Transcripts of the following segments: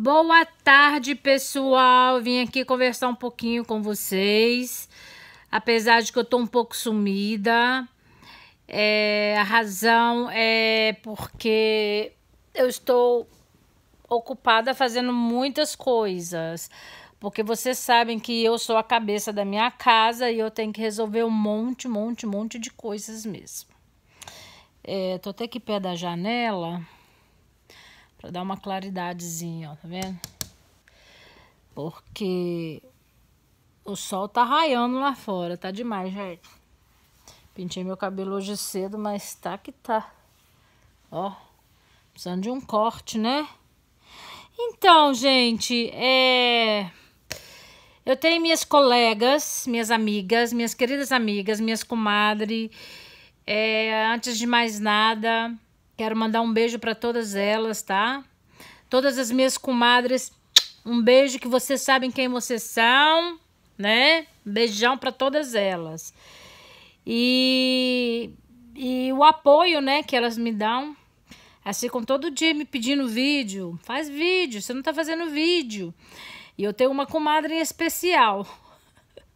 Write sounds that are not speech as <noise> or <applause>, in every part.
Boa tarde, pessoal. Vim aqui conversar um pouquinho com vocês. Apesar de que eu tô um pouco sumida, é, a razão é porque eu estou ocupada fazendo muitas coisas. Porque vocês sabem que eu sou a cabeça da minha casa e eu tenho que resolver um monte, monte, monte de coisas mesmo. É, tô até aqui perto da janela Pra dar uma claridadezinha, ó, tá vendo? Porque o sol tá raiando lá fora, tá demais, gente. Pintei meu cabelo hoje cedo, mas tá que tá. Ó, precisando de um corte, né? Então, gente, é... Eu tenho minhas colegas, minhas amigas, minhas queridas amigas, minhas comadres. É, antes de mais nada, Quero mandar um beijo para todas elas, tá? Todas as minhas comadres, um beijo que vocês sabem quem vocês são, né? Beijão para todas elas. E, e o apoio, né, que elas me dão. assim com todo dia me pedindo vídeo. Faz vídeo, você não tá fazendo vídeo. E eu tenho uma comadre em especial <laughs>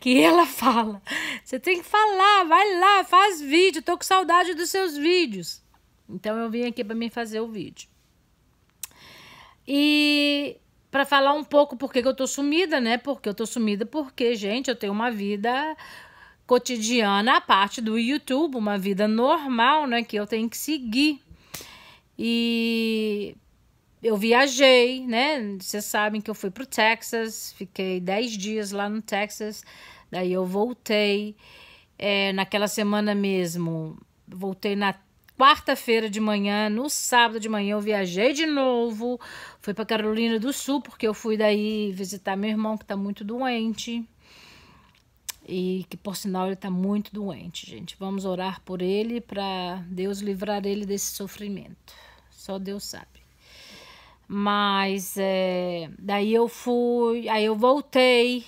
que ela fala: você tem que falar, vai lá, faz vídeo, tô com saudade dos seus vídeos. Então eu vim aqui para me fazer o vídeo. E para falar um pouco por que eu tô sumida, né? Porque eu tô sumida porque, gente, eu tenho uma vida cotidiana a parte do YouTube, uma vida normal, né, que eu tenho que seguir. E eu viajei, né? Vocês sabem que eu fui pro Texas, fiquei 10 dias lá no Texas, daí eu voltei é, naquela semana mesmo. Voltei na quarta-feira de manhã, no sábado de manhã, eu viajei de novo. Fui para Carolina do Sul, porque eu fui daí visitar meu irmão, que está muito doente. E que, por sinal, ele está muito doente, gente. Vamos orar por ele para Deus livrar ele desse sofrimento. Só Deus sabe. Mas é, daí eu fui, aí eu voltei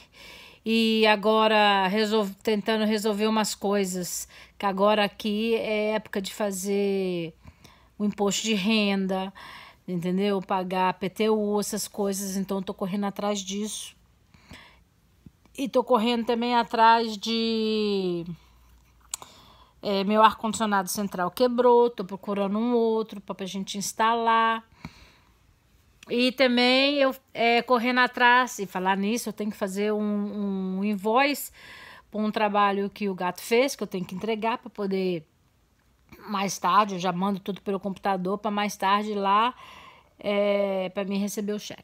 e agora resol tentando resolver umas coisas, que agora aqui é época de fazer o imposto de renda, entendeu? Pagar PTU, essas coisas, então tô correndo atrás disso. E tô correndo também atrás de é, meu ar-condicionado central quebrou, tô procurando um outro para a gente instalar. E também eu é, correndo atrás e falar nisso, eu tenho que fazer um, um invoice para um trabalho que o gato fez, que eu tenho que entregar para poder mais tarde, eu já mando tudo pelo computador para mais tarde lá é, para mim receber o cheque.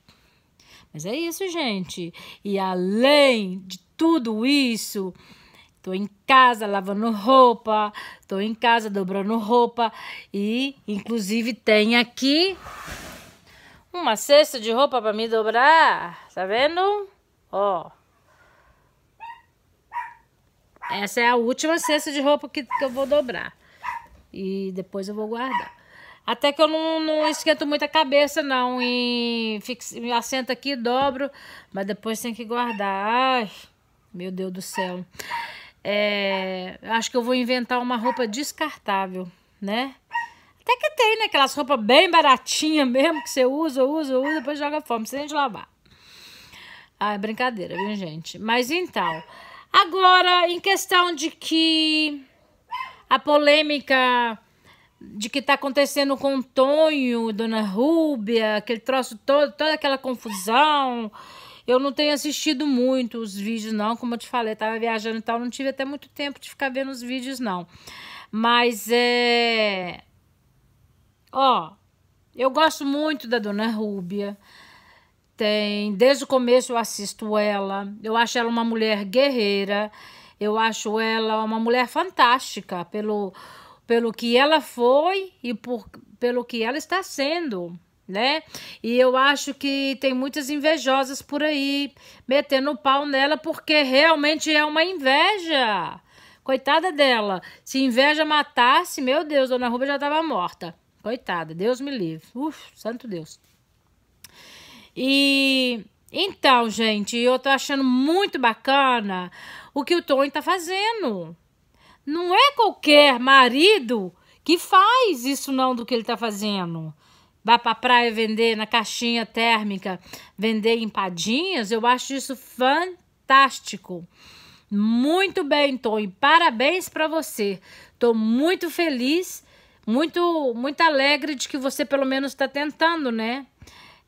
Mas é isso, gente. E além de tudo isso, tô em casa lavando roupa, tô em casa dobrando roupa e inclusive tem aqui uma cesta de roupa para me dobrar, tá vendo? Ó. Essa é a última cesta de roupa que, que eu vou dobrar. E depois eu vou guardar. Até que eu não, não esquento muito a cabeça, não. E fix, assento aqui, dobro. Mas depois tem que guardar. Ai, meu Deus do céu. É, acho que eu vou inventar uma roupa descartável, né? Até que tem, né? Aquelas roupas bem baratinhas mesmo, que você usa, usa, usa, depois joga fome, sem de lavar. Ah, é brincadeira, viu, gente? Mas então, agora, em questão de que a polêmica de que tá acontecendo com o Tonho, Dona Rúbia, aquele troço todo, toda aquela confusão. Eu não tenho assistido muito os vídeos, não. Como eu te falei, tava viajando e tal, não tive até muito tempo de ficar vendo os vídeos, não. Mas é. Ó, eu gosto muito da Dona Rúbia. Tem, desde o começo eu assisto ela. Eu acho ela uma mulher guerreira. Eu acho ela uma mulher fantástica pelo pelo que ela foi e por, pelo que ela está sendo, né? E eu acho que tem muitas invejosas por aí metendo o pau nela porque realmente é uma inveja. Coitada dela. Se inveja matasse, meu Deus, Dona Rubia já estava morta. Coitada, Deus me livre. Uf, santo Deus. E então, gente, eu tô achando muito bacana o que o Tony tá fazendo. Não é qualquer marido que faz isso não do que ele tá fazendo. Vai pra praia vender na caixinha térmica, vender empadinhas, eu acho isso fantástico. Muito bem, Tony. Parabéns para você. Tô muito feliz muito, muito alegre de que você pelo menos está tentando, né?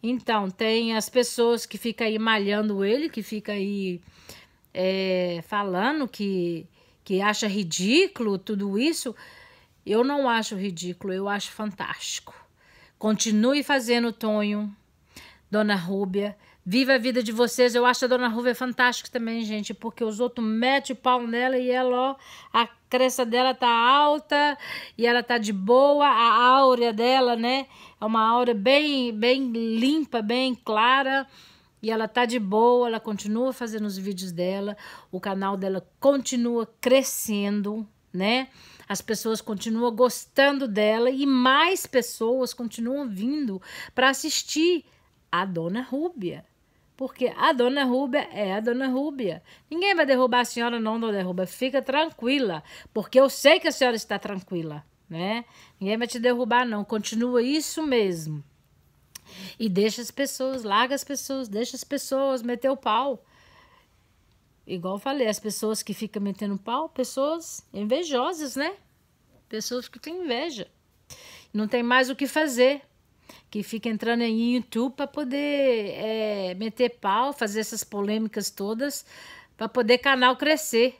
Então, tem as pessoas que ficam aí malhando ele, que fica aí é, falando que, que acha ridículo tudo isso. Eu não acho ridículo, eu acho fantástico. Continue fazendo, Tonho, Dona Rúbia. Viva a vida de vocês. Eu acho a Dona Ruva fantástica também, gente, porque os outros metem o pau nela e ela, ó, a crença dela tá alta e ela tá de boa, a áurea dela, né? É uma áurea bem, bem limpa, bem clara. E ela tá de boa, ela continua fazendo os vídeos dela, o canal dela continua crescendo, né? As pessoas continuam gostando dela e mais pessoas continuam vindo para assistir a Dona Rúbia porque a dona Rúbia é a dona Rúbia. Ninguém vai derrubar a senhora, não, dona Rúbia. Fica tranquila, porque eu sei que a senhora está tranquila, né? Ninguém vai te derrubar, não. Continua isso mesmo. E deixa as pessoas, larga as pessoas, deixa as pessoas meter o pau. Igual eu falei, as pessoas que ficam metendo pau, pessoas invejosas, né? Pessoas que têm inveja. Não tem mais o que fazer que fica entrando em YouTube para poder é, meter pau, fazer essas polêmicas todas, para poder canal crescer.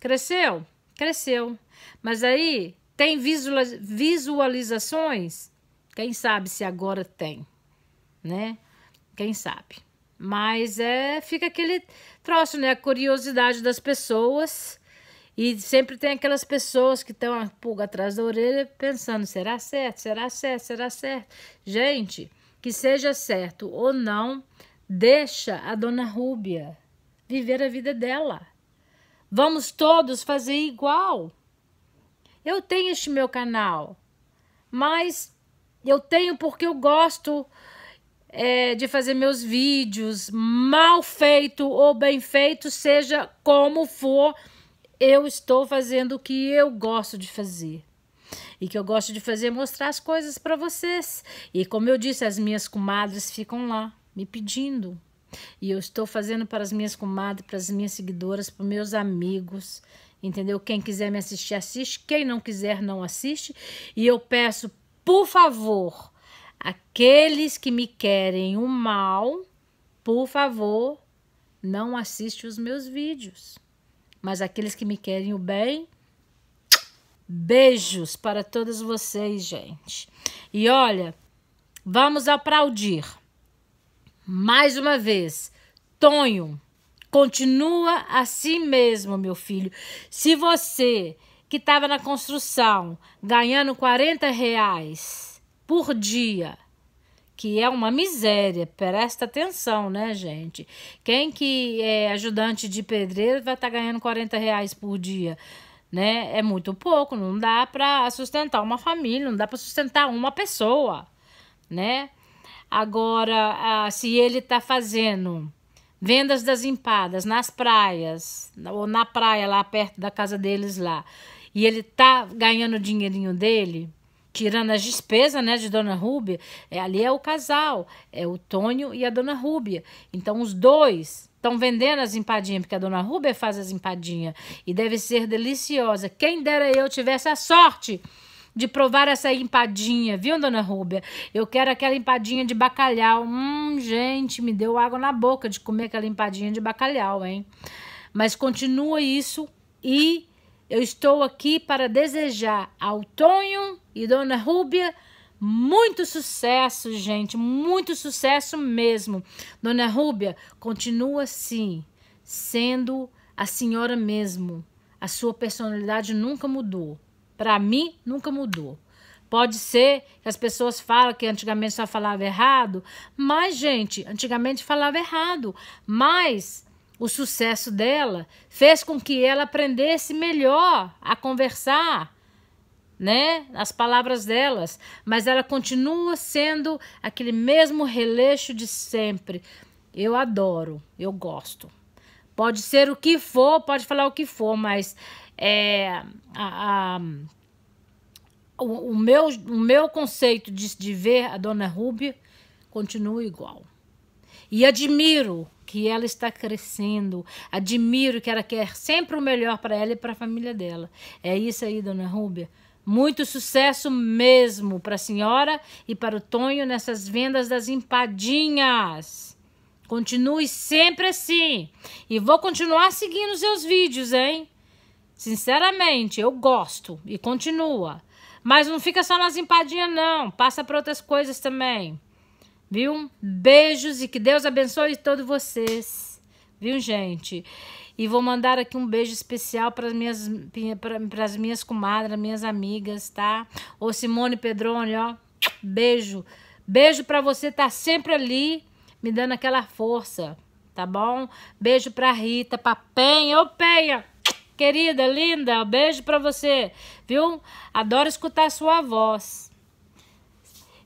Cresceu? Cresceu. Mas aí tem visualizações? Quem sabe se agora tem, né? Quem sabe. Mas é, fica aquele troço, né? A curiosidade das pessoas e sempre tem aquelas pessoas que estão a pulga atrás da orelha pensando: será certo? Será certo? Será certo? Gente, que seja certo ou não, deixa a dona Rúbia viver a vida dela. Vamos todos fazer igual. Eu tenho este meu canal, mas eu tenho porque eu gosto é, de fazer meus vídeos, mal feito ou bem feito, seja como for eu estou fazendo o que eu gosto de fazer. E que eu gosto de fazer é mostrar as coisas para vocês. E como eu disse, as minhas comadres ficam lá me pedindo. E eu estou fazendo para as minhas comadres, para as minhas seguidoras, para meus amigos. Entendeu? Quem quiser me assistir, assiste. Quem não quiser, não assiste. E eu peço, por favor, aqueles que me querem o mal, por favor, não assiste os meus vídeos mas aqueles que me querem o bem. Beijos para todos vocês, gente. E olha, vamos aplaudir. Mais uma vez, Tonho, continua assim mesmo, meu filho. Se você que estava na construção ganhando 40 reais por dia, que é uma miséria. Presta atenção, né, gente? Quem que é ajudante de pedreiro vai estar tá ganhando 40 reais por dia? Né? É muito pouco, não dá para sustentar uma família, não dá para sustentar uma pessoa, né? Agora, ah, se ele está fazendo vendas das empadas nas praias, ou na praia lá perto da casa deles lá, e ele tá ganhando o dinheirinho dele, tirando as despesas né, de Dona Rúbia, é, ali é o casal, é o Tônio e a Dona Rúbia. Então, os dois estão vendendo as empadinhas, porque a Dona Rúbia faz as empadinhas e deve ser deliciosa. Quem dera eu tivesse a sorte de provar essa empadinha, viu, Dona Rúbia? Eu quero aquela empadinha de bacalhau. Hum, gente, me deu água na boca de comer aquela empadinha de bacalhau, hein? Mas continua isso e eu estou aqui para desejar ao Tonho e Dona Rúbia muito sucesso, gente, muito sucesso mesmo. Dona Rúbia, continua assim, sendo a senhora mesmo. A sua personalidade nunca mudou. Para mim, nunca mudou. Pode ser que as pessoas falam que antigamente só falava errado, mas gente, antigamente falava errado, mas o sucesso dela fez com que ela aprendesse melhor a conversar, né? As palavras delas, mas ela continua sendo aquele mesmo releixo de sempre. Eu adoro, eu gosto. Pode ser o que for, pode falar o que for, mas é, a, a o, o, meu, o meu conceito de, de ver a dona Ruby continua igual. E admiro que ela está crescendo, admiro que ela quer sempre o melhor para ela e para a família dela. É isso aí, dona Rúbia. Muito sucesso mesmo para a senhora e para o Tonho nessas vendas das empadinhas. Continue sempre assim. E vou continuar seguindo seus vídeos, hein? Sinceramente, eu gosto e continua. Mas não fica só nas empadinhas, não. Passa para outras coisas também. Viu? Beijos e que Deus abençoe todos vocês. Viu, gente? E vou mandar aqui um beijo especial para as minhas, pra, minhas comadres, minhas amigas, tá? Ô Simone Pedrone, ó. Beijo. Beijo para você estar tá sempre ali, me dando aquela força, tá bom? Beijo para Rita, para Penha. Ô, Penha! Querida, linda, beijo para você, viu? Adoro escutar a sua voz.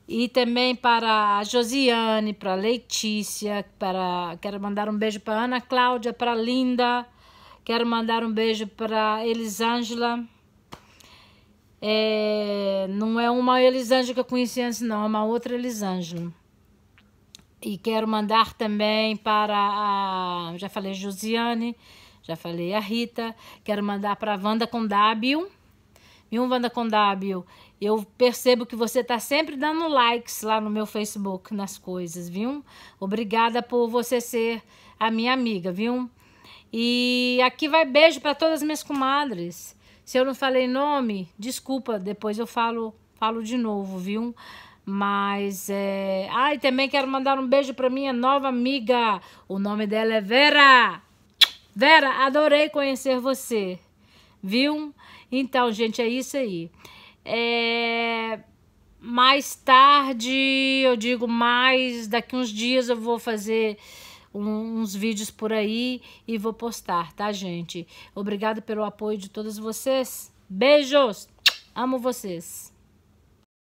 E também para a Josiane, para a Letícia para... quero mandar um beijo para Ana Cláudia, para a Linda, quero mandar um beijo para Elisângela. É... não é uma Elisângela que eu conheci antes, não, é uma outra Elisângela. E quero mandar também para a, já falei Josiane, já falei a Rita, quero mandar para a Wanda E um Wanda W eu percebo que você está sempre dando likes lá no meu Facebook, nas coisas, viu? Obrigada por você ser a minha amiga, viu? E aqui vai beijo para todas as minhas comadres. Se eu não falei nome, desculpa, depois eu falo, falo de novo, viu? Mas, é... Ah, também quero mandar um beijo para minha nova amiga. O nome dela é Vera. Vera, adorei conhecer você, viu? Então, gente, é isso aí. É, mais tarde, eu digo mais, daqui uns dias eu vou fazer um, uns vídeos por aí e vou postar, tá, gente? Obrigada pelo apoio de todos vocês. Beijos! Amo vocês!